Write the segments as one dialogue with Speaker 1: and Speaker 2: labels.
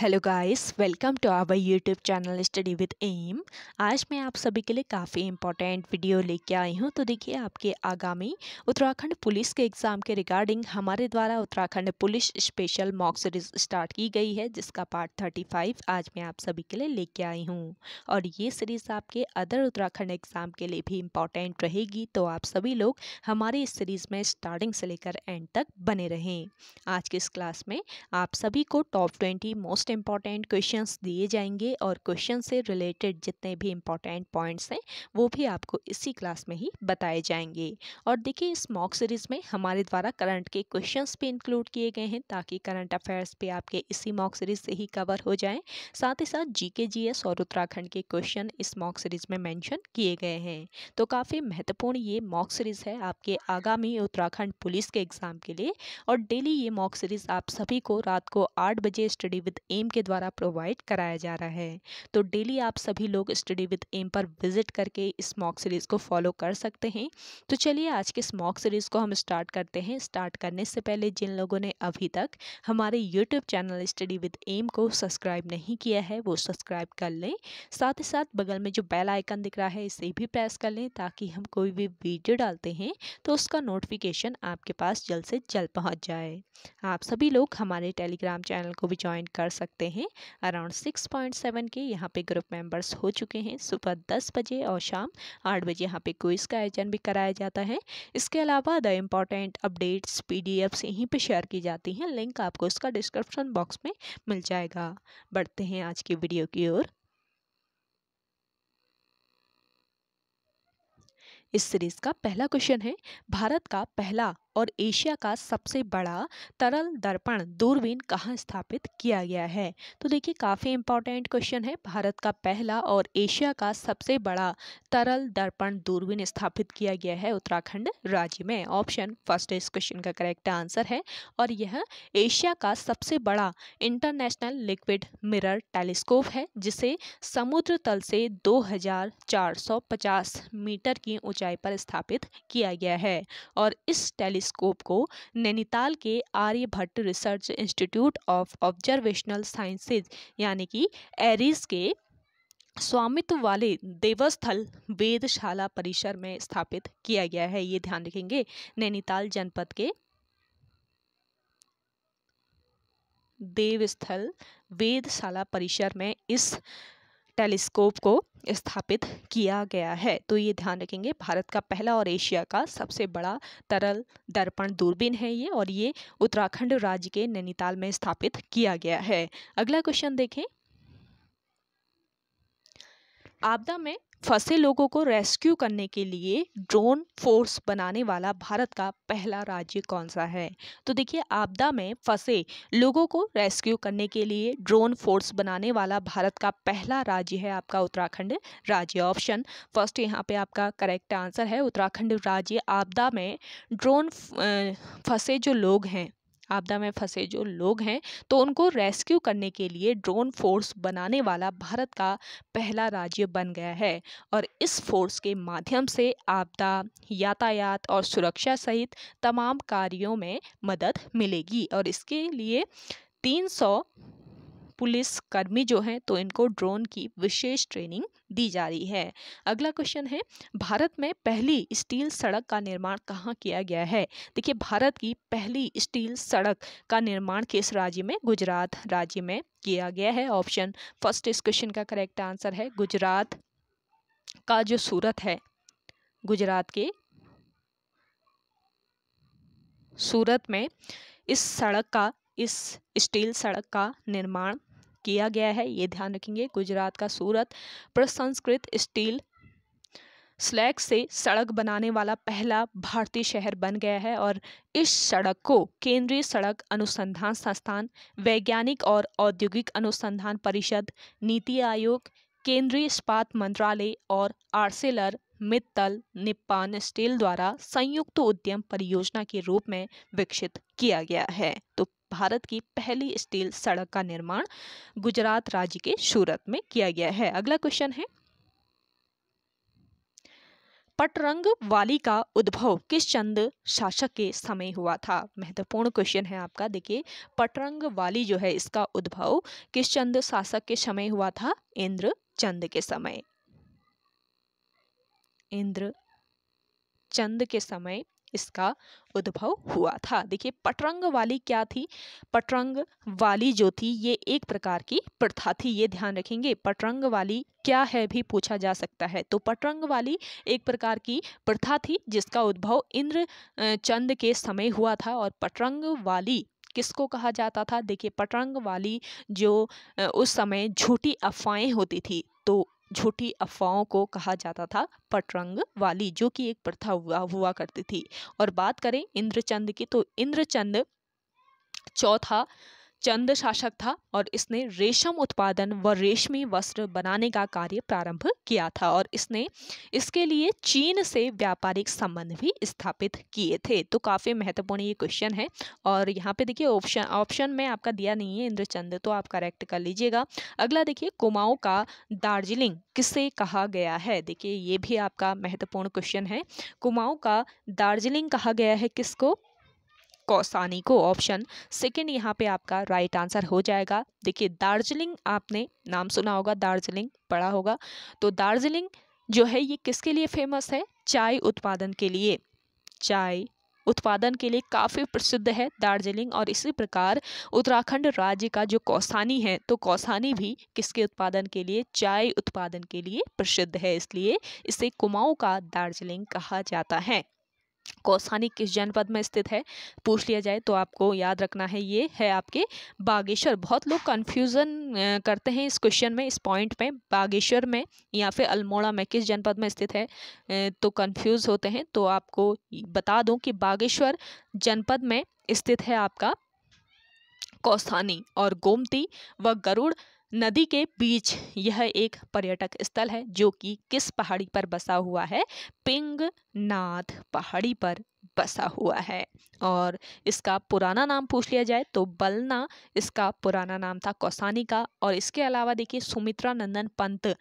Speaker 1: hello guys welcome to our YouTube channel study with M आज मैं आप सभी के लिए काफ़ी इम्पोर्टेंट वीडियो लेके आई हूं तो देखिए आपके आगामी उत्तराखंड पुलिस के एग्ज़ाम के रिगार्डिंग हमारे द्वारा Uttarakhand police special mock series start की गई है जिसका पार्ट थर्टी फाइव आज मैं आप सभी के लिए लेके आई हूँ और ये सीरीज़ आपके अदर उत्तराखंड एग्ज़ाम के लिए भी इम्पॉर्टेंट रहेगी तो आप सभी लोग हमारे इस सीरीज़ में स्टार्टिंग से लेकर एंड तक बने रहें आज के इस क्लास में आप सभी को top twenty most most important questions दिए जाएंगे और क्वेश्चन से रिलेटेड जितने भी इम्पॉर्टेंट पॉइंट्स हैं वो भी आपको इसी क्लास में ही बताए जाएंगे और देखिए इस मॉक सीरीज़ में हमारे द्वारा करंट के क्वेश्चंस भी इंक्लूड किए गए हैं ताकि करंट अफेयर्स भी आपके इसी मॉक सीरीज़ से ही कवर हो जाएँ साथ ही साथ जी के जी एस और उत्तराखंड के क्वेश्चन इस मॉक सीरीज़ में मैंशन किए गए हैं तो काफ़ी महत्वपूर्ण ये मॉक सीरीज़ है आपके आगामी उत्तराखंड पुलिस के एग्ज़ाम के लिए और डेली ये मॉक सीरीज़ आप सभी को रात को आठ बजे स्टडी विद एम के द्वारा प्रोवाइड कराया जा रहा है तो डेली आप सभी लोग स्टडी विद एम पर विजिट करके इस मॉक सीरीज़ को फॉलो कर सकते हैं तो चलिए आज के इस मॉक सीरीज़ को हम स्टार्ट करते हैं स्टार्ट करने से पहले जिन लोगों ने अभी तक हमारे YouTube channel study with M को सब्सक्राइब नहीं किया है वो सब्सक्राइब कर लें साथ ही साथ बगल में जो बेल आइकन दिख रहा है इसे भी प्रेस कर लें ताकि हम कोई भी वीडियो डालते हैं तो उसका नोटिफिकेशन आपके पास जल्द से जल्द पहुंच जाए आप सभी लोग हमारे टेलीग्राम चैनल को भी ज्वाइन कर सकते हैं अराउंड सिक्स पॉइंट सेवन के यहाँ पे ग्रुप मेंबर्स हो चुके हैं सुबह दस बजे और शाम आठ बजे यहाँ पे क्विज़ का आयोजन भी कराया जाता है इसके अलावा the important updates P D Fs यहीं पर शेयर की जाती हैं लिंक आपको उसका डिस्क्रिप्शन बॉक्स में मिल जाएगा बढ़ते हैं आज की वीडियो की ओर इस सीरीज का पहला क्वेश्चन है भारत का पहला और एशिया का सबसे बड़ा तरल दर्पण दूरबीन कहाँ स्थापित किया गया है तो देखिए काफ़ी इंपॉर्टेंट क्वेश्चन है भारत का पहला और एशिया का सबसे बड़ा तरल दर्पण दूरबीन स्थापित किया गया है उत्तराखंड राज्य में ऑप्शन फर्स्ट इस क्वेश्चन का करेक्ट आंसर है और यह एशिया का सबसे बड़ा इंटरनेशनल लिक्विड मिरर टेलीस्कोप है जिसे समुद्र तल से दो मीटर की ऊंचाई पर स्थापित किया गया है और इस टेलीस्कोप टेलीस्कोप को नैनीताल के Aryabhatta research institute of observational sciences यानी कि एरिस के स्वामित्व वाले देवस्थल वेदशाला परिसर में स्थापित किया गया है ये ध्यान रखेंगे नैनीताल जनपद के देवस्थल वेदशाला परिसर में इस टेलीस्कोप को स्थापित किया गया है तो ये ध्यान रखेंगे भारत का पहला और एशिया का सबसे बड़ा तरल दर्पण दूरबीन है ये और ये उत्तराखंड राज्य के नैनीताल में स्थापित किया गया है अगला क्वेश्चन देखें आपदा में फंसे लोगों को रेस्क्यू करने के लिए ड्रोन फोर्स बनाने वाला भारत का पहला राज्य कौन सा है तो देखिए आपदा में फंसे लोगों को रेस्क्यू करने के लिए ड्रोन फोर्स बनाने वाला भारत का पहला राज्य है आपका उत्तराखंड राज्य ऑप्शन फर्स्ट यहाँ पे आपका करेक्ट आंसर है उत्तराखंड राज्य आपदा में ड्रोन फंसे जो लोग हैं आपदा में फंसे जो लोग हैं तो उनको रेस्क्यू करने के लिए ड्रोन फोर्स बनाने वाला भारत का पहला राज्य बन गया है और इस फोर्स के माध्यम से आपदा यातायात और सुरक्षा सहित तमाम कार्यों में मदद मिलेगी और इसके लिए तीन सौ पुलिस कर्मी जो हैं तो इनको ड्रोन की विशेष ट्रेनिंग दी जा रही है अगला क्वेश्चन है भारत में पहली स्टील सड़क का निर्माण कहाँ किया गया है देखिए भारत की पहली स्टील सड़क का निर्माण किस राज्य में गुजरात राज्य में किया गया है ऑप्शन फर्स्ट इस क्वेश्चन का करेक्ट आंसर है गुजरात का जो सूरत है गुजरात के सूरत में इस सड़क का इस स्टील सड़क का निर्माण किया गया है ये ध्यान रखेंगे गुजरात का सूरत प्रसंस्कृत स्टील स्लैग से सड़क बनाने वाला पहला भारतीय शहर बन गया है और इस सड़क को केंद्रीय सड़क अनुसंधान संस्थान वैज्ञानिक और औद्योगिक अनुसंधान परिषद नीति आयोग केंद्रीय इस्पात मंत्रालय और आर्सेलर मित्तल निपान स्टील द्वारा संयुक्त उद्यम परियोजना के रूप में विकसित किया गया है तो भारत की पहली स्टील सड़क का निर्माण गुजरात राज्य के सूरत में किया गया है अगला क्वेश्चन है पटरंग वाली का उद्भव किस चंद शासक के समय हुआ था महत्वपूर्ण क्वेश्चन है आपका देखिए पटरंग वाली जो है इसका उद्भव किस चंद शासक के समय हुआ था इंद्र चंद के समय इंद्र चंद के समय इसका उद्भव हुआ था देखिए पटरंग वाली क्या थी पटरंग वाली जो थी ये एक प्रकार की प्रथा थी ये ध्यान रखेंगे पटरंग वाली क्या है भी पूछा जा सकता है तो पटरंग वाली एक प्रकार की प्रथा थी जिसका उद्भव इंद्र चंद के समय हुआ था और पटरंग वाली किसको कहा जाता था देखिए पटरंग वाली जो उस समय झूठी अफवाहें होती थी तो झूठी अफवाहों को कहा जाता था पटरंग वाली जो कि एक प्रथा हुआ हुआ करती थी और बात करें इंद्रचंद की तो इंद्रचंद चौथा चंद शासक था और इसने रेशम उत्पादन व रेशमी वस्त्र बनाने का कार्य प्रारंभ किया था और इसने इसके लिए चीन से व्यापारिक संबंध भी स्थापित किए थे तो काफ़ी महत्वपूर्ण ये क्वेश्चन है और यहाँ पे देखिए ऑप्शन ऑप्शन में आपका दिया नहीं है इंद्रचंद तो आप करेक्ट कर लीजिएगा अगला देखिए कुमाऊँ का दार्जिलिंग किससे कहा गया है देखिए ये भी आपका महत्वपूर्ण क्वेश्चन है कुमाऊँ का दार्जिलिंग कहा गया है किसको कौसानी को ऑप्शन सेकंड यहाँ पे आपका राइट आंसर हो जाएगा देखिए दार्जिलिंग आपने नाम सुना होगा दार्जिलिंग पढ़ा होगा तो दार्जिलिंग जो है ये किसके लिए फेमस है चाय उत्पादन के लिए चाय उत्पादन के लिए काफ़ी प्रसिद्ध है दार्जिलिंग और इसी प्रकार उत्तराखंड राज्य का जो कौसानी है तो कौसानी भी किसके उत्पादन के लिए चाय उत्पादन के लिए प्रसिद्ध है इसलिए इसे कुमाऊँ का दार्जिलिंग कहा जाता है कौसानी किस जनपद में स्थित है पूछ लिया जाए तो आपको याद रखना है ये है आपके बागेश्वर बहुत लोग कन्फ्यूज़न करते हैं इस क्वेश्चन में इस पॉइंट में बागेश्वर में या फिर अल्मोड़ा में किस जनपद में स्थित है तो कंफ्यूज होते हैं तो आपको बता दूं कि बागेश्वर जनपद में स्थित है आपका कौसानी और गोमती व गरुड़ नदी के बीच यह एक पर्यटक स्थल है जो कि किस पहाड़ी पर बसा हुआ है पिंगनाथ पहाड़ी पर बसा हुआ है और इसका पुराना नाम पूछ लिया जाए तो बलना इसका पुराना नाम था कौसानी का और इसके अलावा देखिए सुमित्रा नंदन पंत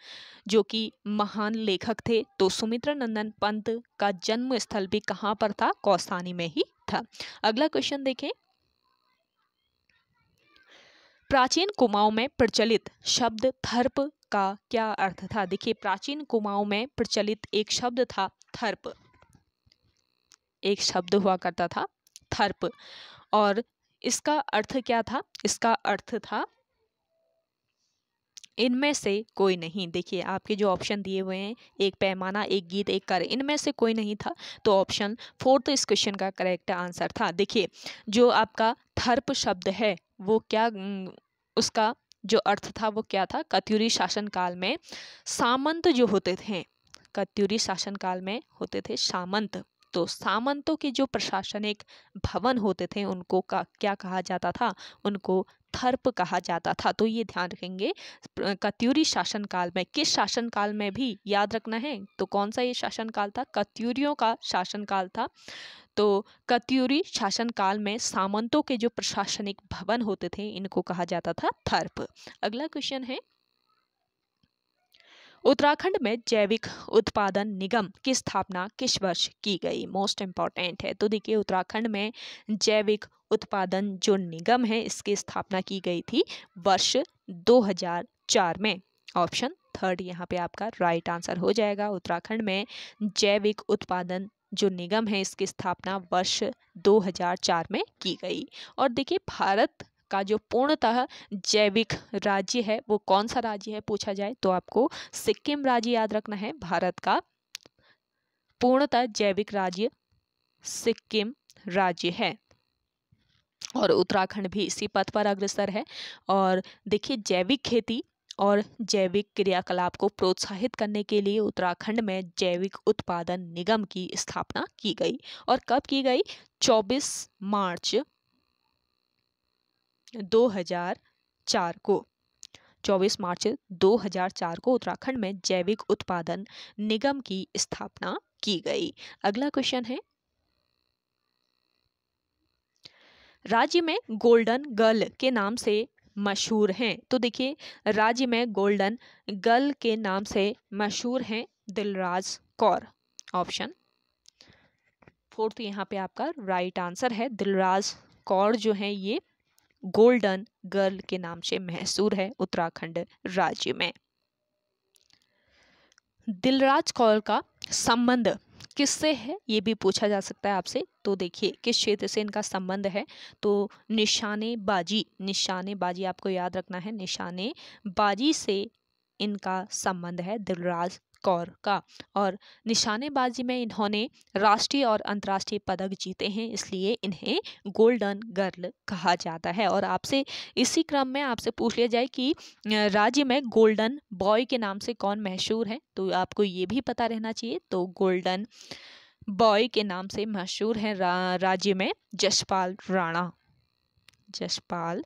Speaker 1: जो कि महान लेखक थे तो सुमित्रा नंदन पंत का जन्म स्थल भी कहाँ पर था कौसानी में ही था अगला क्वेश्चन देखें प्राचीन कुमाऊं में प्रचलित शब्द थर्प का क्या अर्थ था देखिए प्राचीन कुमाऊं में प्रचलित एक शब्द था थर्प एक शब्द हुआ करता था थर्प और इसका अर्थ क्या था इसका अर्थ था इनमें से कोई नहीं देखिए आपके जो ऑप्शन दिए हुए हैं एक पैमाना एक गीत एक कर इनमें से कोई नहीं था तो ऑप्शन फोर्थ इस क्वेश्चन का करेक्ट आंसर था देखिए जो आपका थर्प शब्द है वो क्या उसका जो अर्थ था वो क्या था कत्यूरी शासनकाल में सामंत जो होते थे कत्यूरी शासनकाल में होते थे सामंत तो सामंतों के जो प्रशासनिक भवन होते थे उनको का क्या कहा जाता था उनको थर्प कहा जाता था तो ये ध्यान रखेंगे कत्यूरी शासनकाल में किस शासनकाल में भी याद रखना है तो कौन सा ये शासनकाल था कत्यूरियों का शासनकाल था तो कत्यूरी शासनकाल में सामंतों के जो प्रशासनिक भवन होते थे इनको कहा जाता था थर्प अगला क्वेश्चन है उत्तराखंड में जैविक उत्पादन निगम की स्थापना किस वर्ष की गई मोस्ट इम्पॉर्टेंट है तो देखिए उत्तराखंड में जैविक उत्पादन जो निगम है इसकी स्थापना की गई थी वर्ष 2004 में ऑप्शन थर्ड यहाँ पे आपका राइट आंसर हो जाएगा उत्तराखंड में जैविक उत्पादन जो निगम है इसकी स्थापना वर्ष 2004 में की गई और देखिए भारत का जो पूर्णतः जैविक राज्य है वो कौन सा राज्य है पूछा जाए तो आपको सिक्किम राज्य याद रखना है भारत का पूर्णतः जैविक राज्य सिक्किम राज्य है और उत्तराखंड भी इसी पथ पर अग्रसर है और देखिए जैविक खेती और जैविक क्रियाकलाप को प्रोत्साहित करने के लिए उत्तराखंड में जैविक उत्पादन निगम की स्थापना की गई और कब की गई 24 मार्च 2004 को 24 मार्च 2004 को उत्तराखंड में जैविक उत्पादन निगम की स्थापना की गई अगला क्वेश्चन है राज्य में गोल्डन गर्ल के नाम से मशहूर हैं तो देखिए राज्य में गोल्डन गर्ल के नाम से मशहूर हैं दिलराज कौर ऑप्शन फोर्थ यहाँ पे आपका राइट आंसर है दिलराज कौर जो है ये गोल्डन गर्ल के नाम से महसूर है उत्तराखंड राज्य में दिलराज कौर का संबंध किससे है ये भी पूछा जा सकता है आपसे तो देखिए किस क्षेत्र से इनका संबंध है तो निशानेबाजी निशानेबाजी आपको याद रखना है निशानेबाजी से इनका संबंध है दिलराज कौर का और निशानेबाजी में इन्होंने राष्ट्रीय और अंतर्राष्ट्रीय पदक जीते हैं इसलिए इन्हें गोल्डन गर्ल कहा जाता है और आपसे इसी क्रम में आपसे पूछ लिया जाए कि राज्य में गोल्डन बॉय के नाम से कौन मशहूर है तो आपको ये भी पता रहना चाहिए तो गोल्डन बॉय के नाम से मशहूर हैं रा, राज्य में जसपाल राणा जसपाल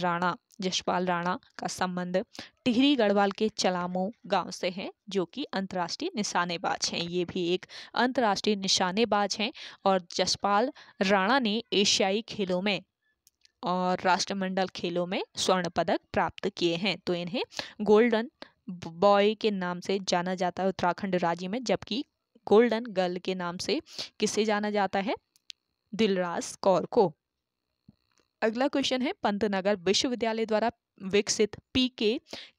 Speaker 1: राणा यशपाल राणा का संबंध टिहरी गढ़वाल के चलामो गांव से है जो कि अंतर्राष्ट्रीय निशानेबाज हैं ये भी एक अंतर्राष्ट्रीय निशानेबाज हैं और यशपाल राणा ने एशियाई खेलों में और राष्ट्रमंडल खेलों में स्वर्ण पदक प्राप्त किए हैं तो इन्हें गोल्डन बॉय के नाम से जाना जाता है उत्तराखंड राज्य में जबकि गोल्डन गर्ल के नाम से किसे जाना जाता है दिलराज कौर को अगला क्वेश्चन है पंतनगर विश्वविद्यालय द्वारा विकसित पीके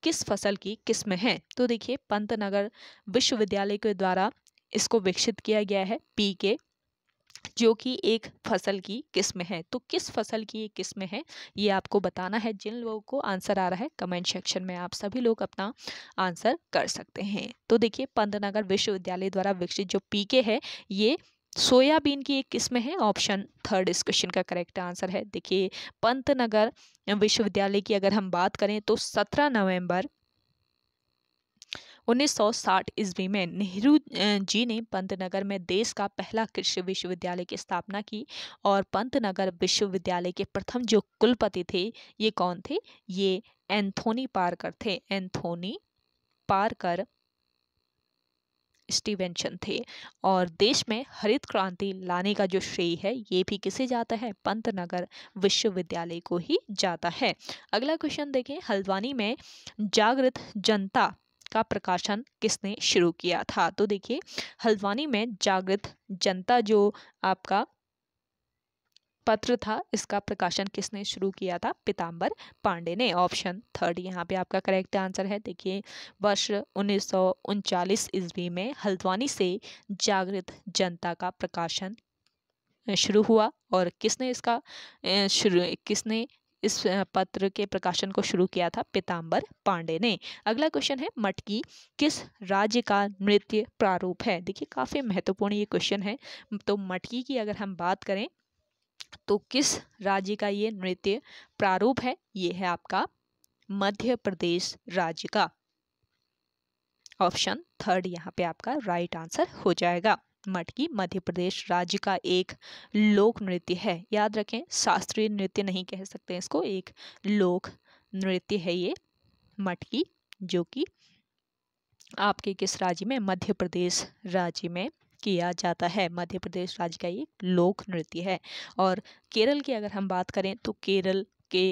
Speaker 1: किस फसल की किस्म है तो देखिए पंतनगर विश्वविद्यालय के द्वारा इसको विकसित किया गया है पीके जो कि एक फसल की किस्म है तो किस फसल की ये किस्म है ये आपको बताना है जिन लोगों को आंसर आ रहा है कमेंट सेक्शन में आप सभी लोग अपना आंसर कर सकते हैं तो देखिए पंतनगर विश्वविद्यालय द्वारा विकसित जो पीके है ये सोयाबीन की एक किस्म है ऑप्शन थर्ड इस क्वेश्चन का करेक्ट आंसर है देखिए पंतनगर विश्वविद्यालय की अगर हम बात करें तो सत्रह नवंबर 1960 ईस्वी में नेहरू जी ने पंतनगर में देश का पहला कृषि विश्वविद्यालय की स्थापना की और पंतनगर विश्वविद्यालय के प्रथम जो कुलपति थे ये कौन थे ये एंथोनी पारकर थे एंथोनी पारकर स्टीवेंशन थे और देश में हरित क्रांति लाने का जो श्रेय है ये भी किसे जाता है पंतनगर विश्वविद्यालय को ही जाता है अगला क्वेश्चन देखें हल्द्वानी में जागृत जनता का प्रकाशन किसने शुरू किया था तो देखिए हल्द्वानी में जागृत जनता जो आपका पत्र था इसका प्रकाशन किसने शुरू किया था पिताम्बर पांडे ने ऑप्शन थर्ड यहाँ पे आपका करेक्ट आंसर है देखिए वर्ष उन्नीस ईस्वी में हल्द्वानी से जागृत जनता का प्रकाशन शुरू हुआ और किसने इसका शुरू किसने इस पत्र के प्रकाशन को शुरू किया था पिताम्बर पांडे ने अगला क्वेश्चन है मटकी किस राज्य का नृत्य प्रारूप है देखिए काफ़ी महत्वपूर्ण ये क्वेश्चन है तो मटकी की अगर हम बात करें तो किस राज्य का ये नृत्य प्रारूप है ये है आपका मध्य प्रदेश राज्य का ऑप्शन थर्ड यहाँ पे आपका राइट आंसर हो जाएगा मटकी मध्य प्रदेश राज्य का एक लोक नृत्य है याद रखें शास्त्रीय नृत्य नहीं कह सकते इसको एक लोक नृत्य है ये मटकी जो कि आपके किस राज्य में मध्य प्रदेश राज्य में किया जाता है मध्य प्रदेश राज्य का ये लोक नृत्य है और केरल की अगर हम बात करें तो केरल के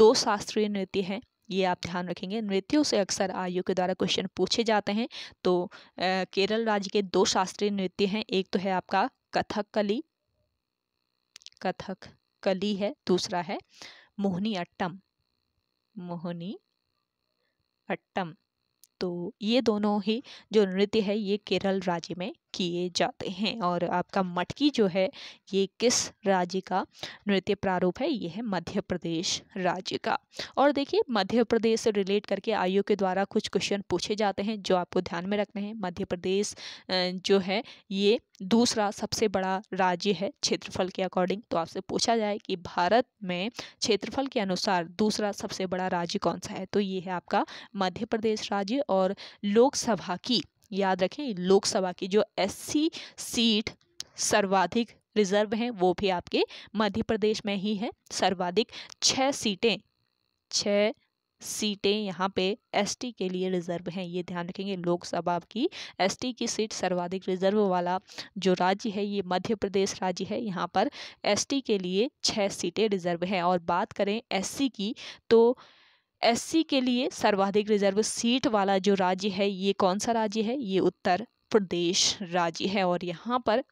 Speaker 1: दो शास्त्रीय नृत्य हैं ये आप ध्यान रखेंगे नृत्यों से अक्सर आयु के द्वारा क्वेश्चन पूछे जाते हैं तो आ, केरल राज्य के दो शास्त्रीय नृत्य हैं एक तो है आपका कथक कली कथक कली है दूसरा है मोहनी अट्टम मोहनी अट्टम तो ये दोनों ही जो नृत्य है ये केरल राज्य में किए जाते हैं और आपका मटकी जो है ये किस राज्य का नृत्य प्रारूप है ये है मध्य प्रदेश राज्य का और देखिए मध्य प्रदेश से रिलेट करके आयोग के द्वारा कुछ क्वेश्चन पूछे जाते हैं जो आपको ध्यान में रखने हैं मध्य प्रदेश जो है ये दूसरा सबसे बड़ा राज्य है क्षेत्रफल के अकॉर्डिंग तो आपसे पूछा जाए कि भारत में क्षेत्रफल के अनुसार दूसरा सबसे बड़ा राज्य कौन सा है तो ये है आपका मध्य प्रदेश राज्य और लोकसभा की याद रखें लोकसभा की जो एससी सीट सर्वाधिक रिजर्व हैं वो भी आपके मध्य प्रदेश में ही है सर्वाधिक छः सीटें छः सीटें यहाँ पे एसटी के लिए रिजर्व हैं ये ध्यान रखेंगे लोकसभा की एसटी की सीट सर्वाधिक रिजर्व वाला जो राज्य है ये मध्य प्रदेश राज्य है यहाँ पर एसटी के लिए छः सीटें रिजर्व हैं और बात करें एससी की तो एससी के लिए सर्वाधिक रिजर्व सीट वाला जो राज्य है ये कौन सा राज्य है ये उत्तर प्रदेश राज्य है और यहाँ पर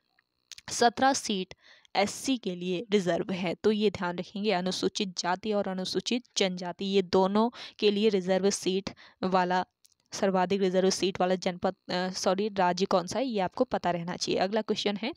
Speaker 1: सत्रह सीट एससी के लिए रिजर्व है तो ये ध्यान रखेंगे अनुसूचित जाति और अनुसूचित जनजाति ये दोनों के लिए रिजर्व सीट वाला सर्वाधिक रिजर्व सीट वाला जनपद सॉरी राज्य कौन सा है ये आपको पता रहना चाहिए अगला क्वेश्चन है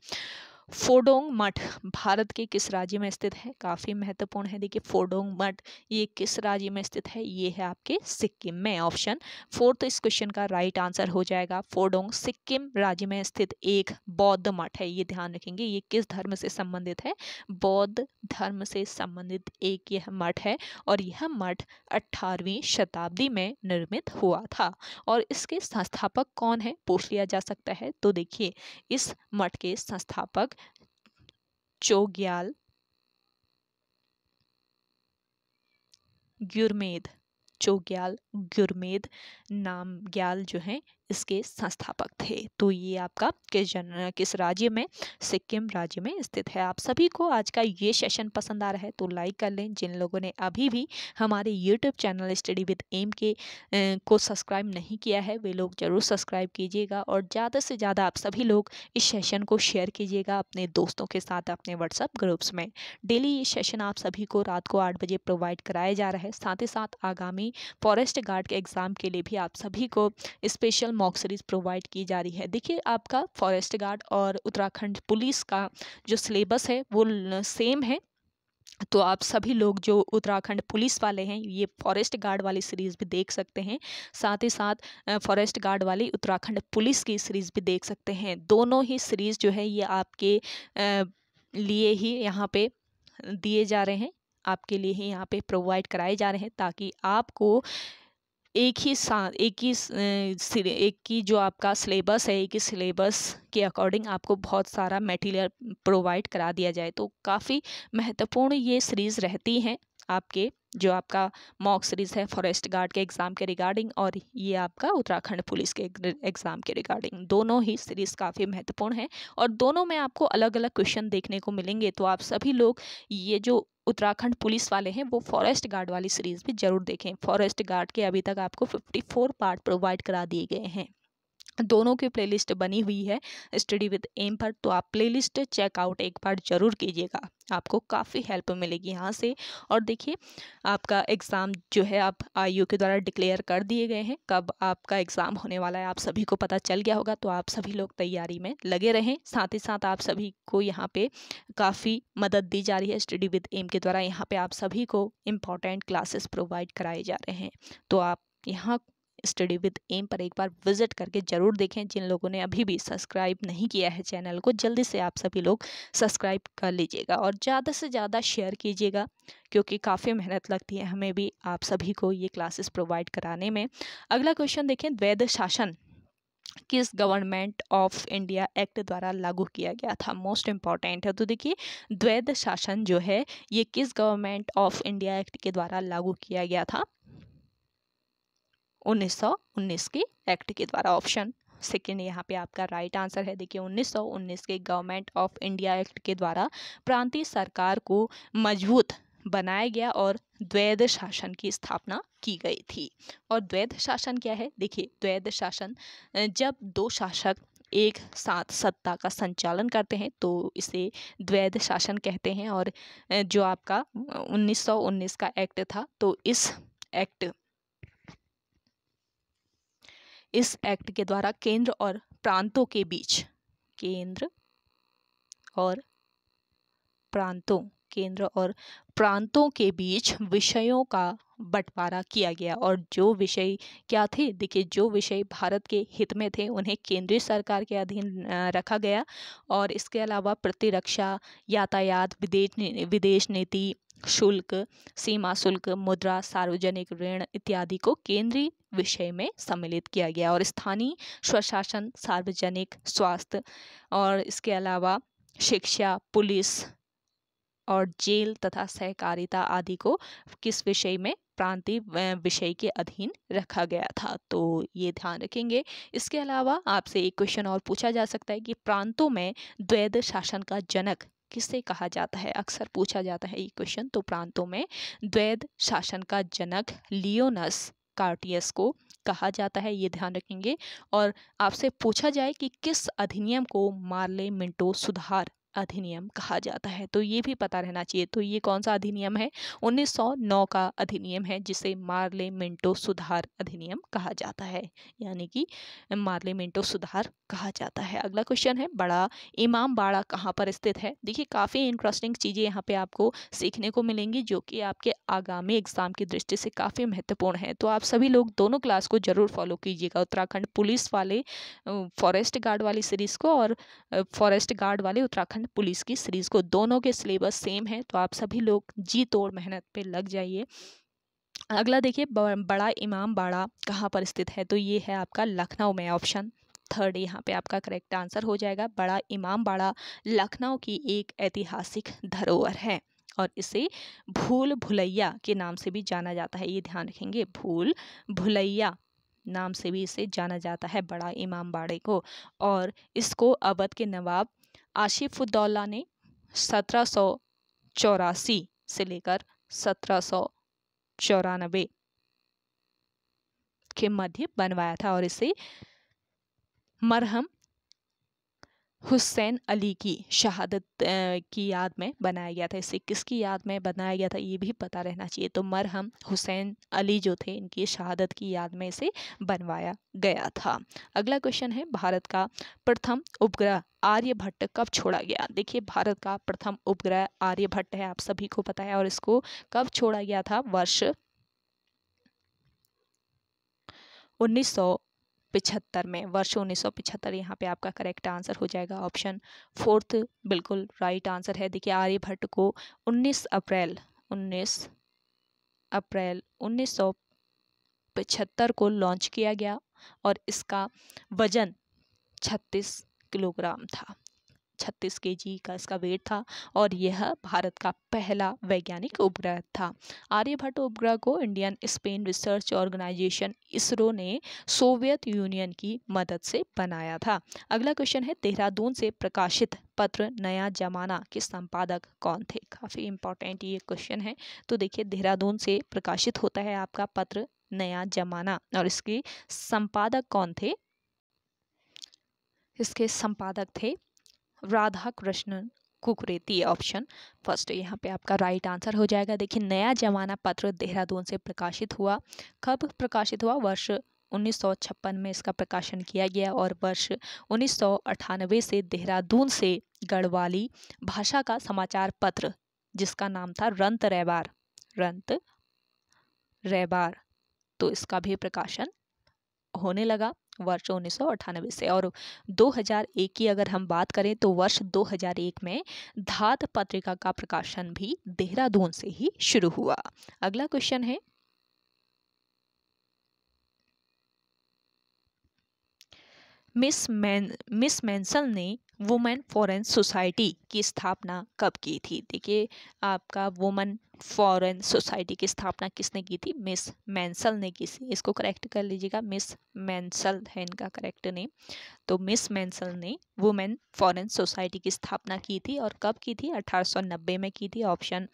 Speaker 1: फोडोंग मठ भारत के किस राज्य में स्थित है काफ़ी महत्वपूर्ण है देखिए फोडोंग मठ ये किस राज्य में स्थित है ये है आपके सिक्किम में ऑप्शन फोर्थ इस क्वेश्चन का राइट आंसर हो जाएगा फोडोंग सिक्किम राज्य में स्थित एक बौद्ध मठ है ये ध्यान रखेंगे ये किस धर्म से संबंधित है बौद्ध धर्म से संबंधित एक यह मठ है और यह मठ अट्ठारहवीं शताब्दी में निर्मित हुआ था और इसके संस्थापक कौन है पूछ लिया जा सकता है तो देखिए इस मठ के संस्थापक चोग्याल गुरमेद चोग्याल गुरमेद नामग्याल जो हैं इसके संस्थापक थे तो ये आपका किस जन किस राज्य में सिक्किम राज्य में स्थित है आप सभी को आज का ये सेशन पसंद आ रहा है तो लाइक कर लें जिन लोगों ने अभी भी हमारे YouTube channel study with M के को सब्सक्राइब नहीं किया है वे लोग ज़रूर सब्सक्राइब कीजिएगा और ज़्यादा से ज़्यादा आप सभी लोग इस सेशन को शेयर कीजिएगा अपने दोस्तों के साथ अपने व्हाट्सअप ग्रुप्स में डेली ये सेशन आप सभी को रात को आठ बजे प्रोवाइड कराया जा रहा है साथ ही साथ आगामी फॉरेस्ट गार्ड के एग्ज़ाम के लिए भी आप सभी को स्पेशल मॉक सीरीज़ प्रोवाइड की जा रही है देखिए आपका फॉरेस्ट गार्ड और उत्तराखंड पुलिस का जो सिलेबस है वो सेम है तो आप सभी लोग जो उत्तराखंड पुलिस वाले हैं ये फॉरेस्ट गार्ड वाली सीरीज़ भी देख सकते हैं साथ ही साथ फॉरेस्ट गार्ड वाली उत्तराखंड पुलिस की सीरीज़ भी देख सकते हैं दोनों ही सीरीज़ जो है ये आपके लिए ही यहाँ पे दिए जा रहे हैं आपके लिए ही यहाँ पे प्रोवाइड कराए जा रहे हैं ताकि आपको एक ही साथ एक ही एक ही जो आपका सिलेबस है एक ही सिलेबस के अकॉर्डिंग आपको बहुत सारा मटेरियल प्रोवाइड करा दिया जाए तो काफ़ी महत्वपूर्ण ये सीरीज़ रहती हैं आपके जो आपका मॉक सीरीज़ है फॉरेस्ट गार्ड के एग्ज़ाम के रिगार्डिंग और ये आपका उत्तराखंड पुलिस के एग्ज़ाम के रिगार्डिंग दोनों ही सीरीज़ काफ़ी महत्वपूर्ण है और दोनों में आपको अलग अलग क्वेश्चन देखने को मिलेंगे तो आप सभी लोग ये जो उत्तराखंड पुलिस वाले हैं वो फॉरेस्ट गार्ड वाली सीरीज़ भी ज़रूर देखें फॉरेस्ट गार्ड के अभी तक आपको फिफ्टी फोर पार्ट प्रोवाइड करा दिए गए हैं दोनों की प्लेलिस्ट बनी हुई है स्टडी विद एम पर तो आप प्लेलिस्ट चेकआउट एक बार ज़रूर कीजिएगा आपको काफ़ी हेल्प मिलेगी यहाँ से और देखिए आपका एग्ज़ाम जो है आप आई के द्वारा डिक्लेयर कर दिए गए हैं कब आपका एग्ज़ाम होने वाला है आप सभी को पता चल गया होगा तो आप सभी लोग तैयारी में लगे रहें साथ ही साथ आप सभी को यहाँ पर काफ़ी मदद दी जा रही है स्टडी विद एम के द्वारा यहाँ पर आप सभी को इम्पॉर्टेंट क्लासेस प्रोवाइड कराए जा रहे हैं तो आप यहाँ स्टडी विद एम पर एक बार विजिट करके ज़रूर देखें जिन लोगों ने अभी भी सब्सक्राइब नहीं किया है चैनल को जल्दी से आप सभी लोग सब्सक्राइब कर लीजिएगा और ज़्यादा से ज़्यादा शेयर कीजिएगा क्योंकि काफ़ी मेहनत लगती है हमें भी आप सभी को ये क्लासेस प्रोवाइड कराने में अगला क्वेश्चन देखें वैध शासन किस गवर्नमेंट ऑफ इंडिया एक्ट द्वारा लागू किया गया था मोस्ट इम्पॉर्टेंट है तो देखिए द्वैध शासन जो है ये किस गवर्नमेंट ऑफ इंडिया एक्ट के द्वारा लागू किया गया था 1919 के एक्ट के द्वारा ऑप्शन सेकेंड यहाँ पे आपका राइट right आंसर है देखिए 1919 के गवर्नमेंट ऑफ इंडिया एक्ट के द्वारा प्रांतीय सरकार को मजबूत बनाया गया और द्वैध शासन की स्थापना की गई थी और द्वैध शासन क्या है देखिए द्वैध शासन जब दो शासक एक साथ सत्ता का संचालन करते हैं तो इसे द्वैध शासन कहते हैं और जो आपका 1919 का एक्ट था तो इस एक्ट इस एक्ट के द्वारा केंद्र और प्रांतों के बीच केंद्र और प्रांतों केंद्र और प्रांतों के बीच विषयों का बंटवारा किया गया और जो विषय क्या थे देखिए जो विषय भारत के हित में थे उन्हें केंद्रीय सरकार के अधीन रखा गया और इसके अलावा प्रतिरक्षा यातायात विदेश विदेश नीति शुल्क सीमा शुल्क मुद्रा सार्वजनिक ऋण इत्यादि को केंद्रीय विषय में सम्मिलित किया गया और स्थानीय स्वशासन सार्वजनिक स्वास्थ्य और इसके अलावा शिक्षा पुलिस और जेल तथा सहकारिता आदि को किस विषय में प्रांतीय विषय के अधीन रखा गया था तो ये ध्यान रखेंगे इसके अलावा आपसे एक क्वेश्चन और पूछा जा सकता है कि प्रांतों में द्वैध शासन का जनक किसे कहा जाता है अक्सर पूछा जाता है ये क्वेश्चन तो प्रांतों में द्वैध शासन का जनक लियोनस कार्टियस को कहा जाता है ये ध्यान रखेंगे और आपसे पूछा जाए कि किस अधिनियम को मार्ले मिंटो सुधार अधिनियम कहा जाता है तो ये भी पता रहना चाहिए तो ये कौन सा अधिनियम है 1909 का अधिनियम है जिसे मार्ले मिंटो सुधार अधिनियम कहा जाता है यानी कि मार्ले मिंटो सुधार कहा जाता है अगला क्वेश्चन है बड़ा इमाम बाड़ा कहाँ पर स्थित है देखिए काफ़ी इंटरेस्टिंग चीज़ें यहाँ पे आपको सीखने को मिलेंगी जो कि आपके आगामी एग्जाम की दृष्टि से काफ़ी महत्वपूर्ण है तो आप सभी लोग दोनों क्लास को जरूर फॉलो कीजिएगा उत्तराखंड पुलिस वाले फॉरेस्ट गार्ड वाली सीरीज़ को और फॉरेस्ट गार्ड वाले उत्तराखंड एंड पुलिस की सीरीज़ को दोनों के सिलेबस सेम है तो आप सभी लोग जी तोड़ मेहनत पे लग जाइए अगला देखिए बड़ा इमाम बाड़ा कहाँ पर स्थित है तो ये है आपका लखनऊ में ऑप्शन थर्ड यहाँ पे आपका करेक्ट आंसर हो जाएगा बड़ा इमाम बाड़ा लखनऊ की एक ऐतिहासिक धरोहर है और इसे भूल भुलैया के नाम से भी जाना जाता है ये ध्यान रखेंगे भूल भुलैया नाम से भी इसे जाना जाता है बड़ा इमाम बाड़े को और इसको अवध के नवाब आशिफुद्दौला ने सत्रह सौ चौरासी से लेकर सत्रह सौ चौरानबे के मध्य बनवाया था और इसे मरहम हुसैन अली की शहादत की याद में बनाया गया था इसे किसकी याद में बनाया गया था ये भी पता रहना चाहिए तो मरहम हुसैन अली जो थे इनकी शहादत की याद में इसे बनवाया गया था अगला क्वेश्चन है भारत का प्रथम उपग्रह आर्यभट्ट कब छोड़ा गया देखिए भारत का प्रथम उपग्रह आर्यभट्ट है आप सभी को पता है और इसको कब छोड़ा गया था वर्ष उन्नीस सौ पिछहत्तर में वर्ष उन्नीस सौ पिछहत्तर यहाँ पर आपका करेक्ट आंसर हो जाएगा ऑप्शन फोर्थ बिल्कुल राइट आंसर है देखिए आर्यभट्ट को उन्नीस अप्रैल उन्नीस अप्रैल उन्नीस सौ पचहत्तर को लॉन्च किया गया और इसका वजन छत्तीस किलोग्राम था छत्तीस के जी का इसका वेट था और यह भारत का पहला वैज्ञानिक उपग्रह था आर्यभट्ट उपग्रह को Indian space research organisation ISRO ने सोवियत यूनियन की मदद से बनाया था अगला क्वेश्चन है देहरादून से प्रकाशित पत्र नया जमाना के संपादक कौन थे काफ़ी इंपॉर्टेंट ये क्वेश्चन है तो देखिए देहरादून से प्रकाशित होता है आपका पत्र नया जमाना और इसके संपादक कौन थे इसके संपादक थे राधा कृष्णन कुकरेती ऑप्शन फर्स्ट यहाँ पे आपका राइट आंसर हो जाएगा देखिए नया जमाना पत्र देहरादून से प्रकाशित हुआ कब प्रकाशित हुआ वर्ष 1956 में इसका प्रकाशन किया गया और वर्ष उन्नीस से देहरादून से गढ़वाली भाषा का समाचार पत्र जिसका नाम था रंत रैबार रंत रैबार तो इसका भी प्रकाशन होने लगा वर्ष उन्नीस से और 2001 की अगर हम बात करें तो वर्ष 2001 में धात पत्रिका का प्रकाशन भी देहरादून से ही शुरू हुआ अगला क्वेश्चन है मिस मैन मिस मैंसल ने वुमेन फॉरेन सोसाइटी की स्थापना कब की थी देखिए आपका वुमेन फॉरेन सोसाइटी की स्थापना किसने की थी मिस मैंसल ने की थी इसको करेक्ट कर लीजिएगा मिस मैंसल है इनका करेक्ट नेम तो मिस मैंसल ने वुमेन फॉरेन सोसाइटी की स्थापना की थी और कब की थी 1890 में की थी ऑप्शन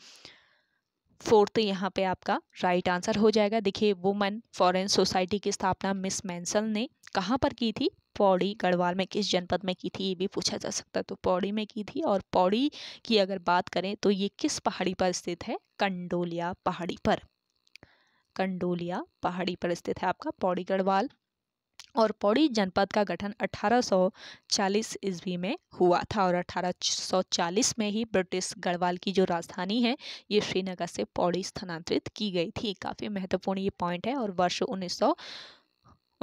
Speaker 1: फोर्थ तो यहाँ पे आपका राइट आंसर हो जाएगा देखिए वुमेन फॉरेन सोसाइटी की स्थापना मिस मैंसल ने कहाँ पर की थी पौड़ी गढ़वाल में किस जनपद में की थी ये भी पूछा जा सकता है तो पौड़ी में की थी और पौड़ी की अगर बात करें तो ये किस पहाड़ी पर स्थित है कंडोलिया पहाड़ी पर कंडोलिया पहाड़ी पर स्थित है आपका पौड़ी गढ़वाल और पौड़ी जनपद का गठन 1840 ईस्वी में हुआ था और 1840 में ही ब्रिटिश गढ़वाल की जो राजधानी है ये श्रीनगर से पौड़ी स्थानांतरित की गई थी काफ़ी महत्वपूर्ण ये पॉइंट है और वर्ष उन्नीस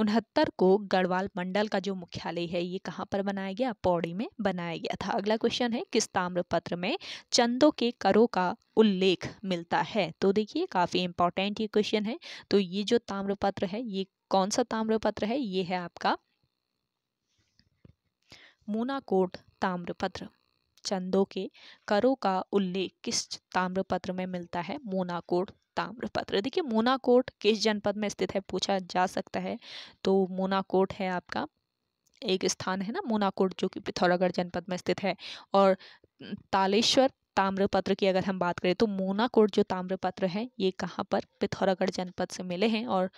Speaker 1: उनहत्तर को गढ़वाल मंडल का जो मुख्यालय है ये कहाँ पर बनाया गया पौड़ी में बनाया गया था अगला क्वेश्चन है किस ताम्रपत्र में चंदों के करों का उल्लेख मिलता है तो देखिए काफ़ी इंपॉर्टेंट ये क्वेश्चन है तो ये जो ताम्रपत्र है ये कौन सा ताम्रपत्र है ये है आपका मोनाकोट ताम्रपत्र चंदों के करों का उल्लेख किस ताम्रपत्र में मिलता है मोनाकोट ताम्रपत्र देखिए मोनाकोट किस जनपद में स्थित है पूछा जा सकता है तो मोनाकोट है आपका एक स्थान है ना मोनाकोट जो कि पिथौरागढ़ जनपद में स्थित है और तालेश्वर ताम्रपत्र की अगर हम बात करें तो मोनाकोट जो ताम्रपत्र है ये कहाँ पर पिथौरागढ़ जनपद से मिले हैं और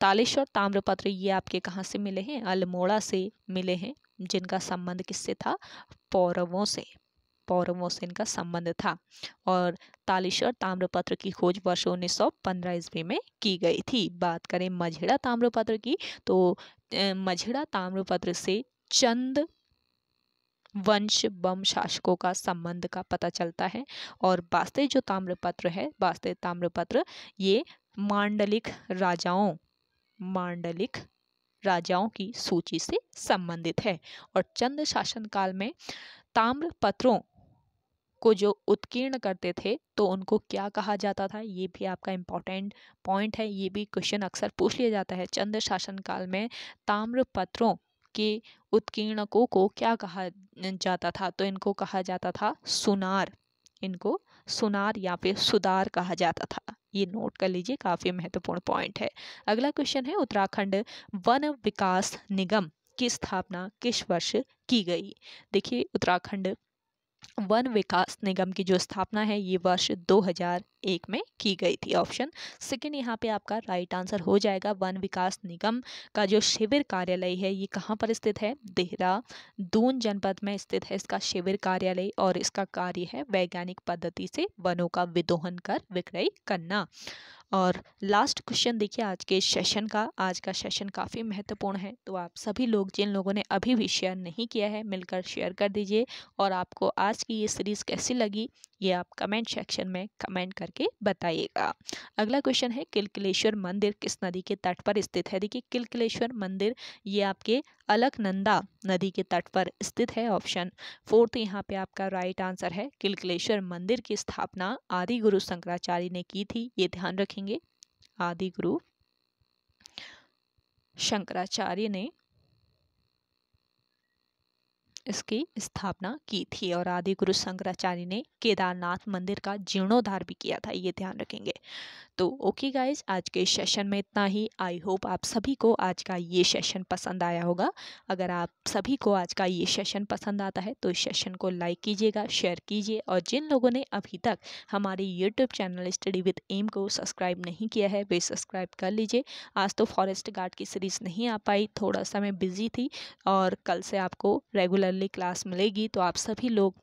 Speaker 1: तालेश्वर ताम्रपत्र ये आपके कहाँ से मिले हैं अल्मोड़ा से मिले हैं जिनका संबंध किससे था पौरवों से पौरवों से इनका संबंध था और तालिश्वर ताम्रपत्र की खोज वर्ष 1915 ईस्वी में की गई थी बात करें मझेड़ा ताम्रपत्र की तो मझेड़ा ताम्रपत्र से चंद वंश बम शासकों का संबंध का पता चलता है और वास्ते जो ताम्रपत्र है वास्ते ताम्रपत्र ये मांडलिक राजाओं मांडलिक राजाओं की सूची से संबंधित है और चंद शासनकाल में ताम्रपत्रों को जो उत्कीर्ण करते थे तो उनको क्या कहा जाता था ये भी आपका इम्पॉर्टेंट पॉइंट है ये भी क्वेश्चन अक्सर पूछ लिया जाता है चंद्र शासन काल में ताम्रपत्रों के उत्कीर्णकों को क्या कहा जाता था तो इनको कहा जाता था सुनार इनको सुनार या फिर सुदार कहा जाता था ये नोट कर लीजिए काफ़ी महत्वपूर्ण पॉइंट है अगला क्वेश्चन है उत्तराखंड वन विकास निगम की स्थापना किस वर्ष की गई देखिए उत्तराखंड वन विकास निगम की जो स्थापना है ये वर्ष दो हज़ार एक में की गई थी ऑप्शन सेकेंड यहाँ पे आपका राइट आंसर हो जाएगा वन विकास निगम का जो शिविर कार्यालय है ये कहाँ पर स्थित है देहरा दून जनपद में स्थित है इसका शिविर कार्यालय और इसका कार्य है वैज्ञानिक पद्धति से वनों का विदोहन कर विक्रय करना और लास्ट क्वेश्चन देखिए आज के सेशन का आज का सेशन काफ़ी महत्वपूर्ण है तो आप सभी लोग जिन लोगों ने अभी भी शेयर नहीं किया है मिलकर शेयर कर दीजिए और आपको आज की ये सीरीज़ कैसी लगी ये आप कमेंट सेक्शन में कमेंट करके बताइएगा अगला क्वेश्चन है किलकिलेश्वर मंदिर किस नदी के तट पर स्थित है देखिए किलकिलेश्वर मंदिर ये आपके अलकनंदा नदी के तट पर स्थित है ऑप्शन फोर्थ यहाँ पे आपका राइट आंसर है किलकिलेश्वर मंदिर की स्थापना आदि गुरु शंकराचार्य ने की थी ये ध्यान रखेंगे आदि गुरु शंकराचार्य ने इसकी स्थापना की थी और आदि गुरु शंकराचार्य ने केदारनाथ मंदिर का जीर्णोद्धार भी किया था ये ध्यान रखेंगे तो ओके गाइज आज के सेशन में इतना ही आई होप आप सभी को आज का ये सेशन पसंद आया होगा अगर आप सभी को आज का ये सेशन पसंद आता है तो इस सेशन को लाइक कीजिएगा शेयर कीजिए और जिन लोगों ने अभी तक हमारे YouTube channel study with M को सब्सक्राइब नहीं किया है वे सब्सक्राइब कर लीजिए आज तो फॉरेस्ट गार्ड की सीरीज़ नहीं आ पाई थोड़ा सा मैं बिज़ी थी और कल से आपको रेगुलर रेगुलरली क्लास मिलेगी तो आप सभी लोग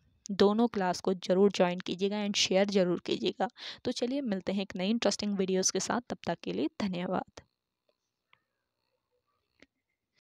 Speaker 1: दोनों क्लास को ज़रूर ज्वाइन कीजिएगा एंड शेयर ज़रूर कीजिएगा तो चलिए मिलते हैं एक नई इंटरेस्टिंग वीडियोस के साथ तब तक के लिए धन्यवाद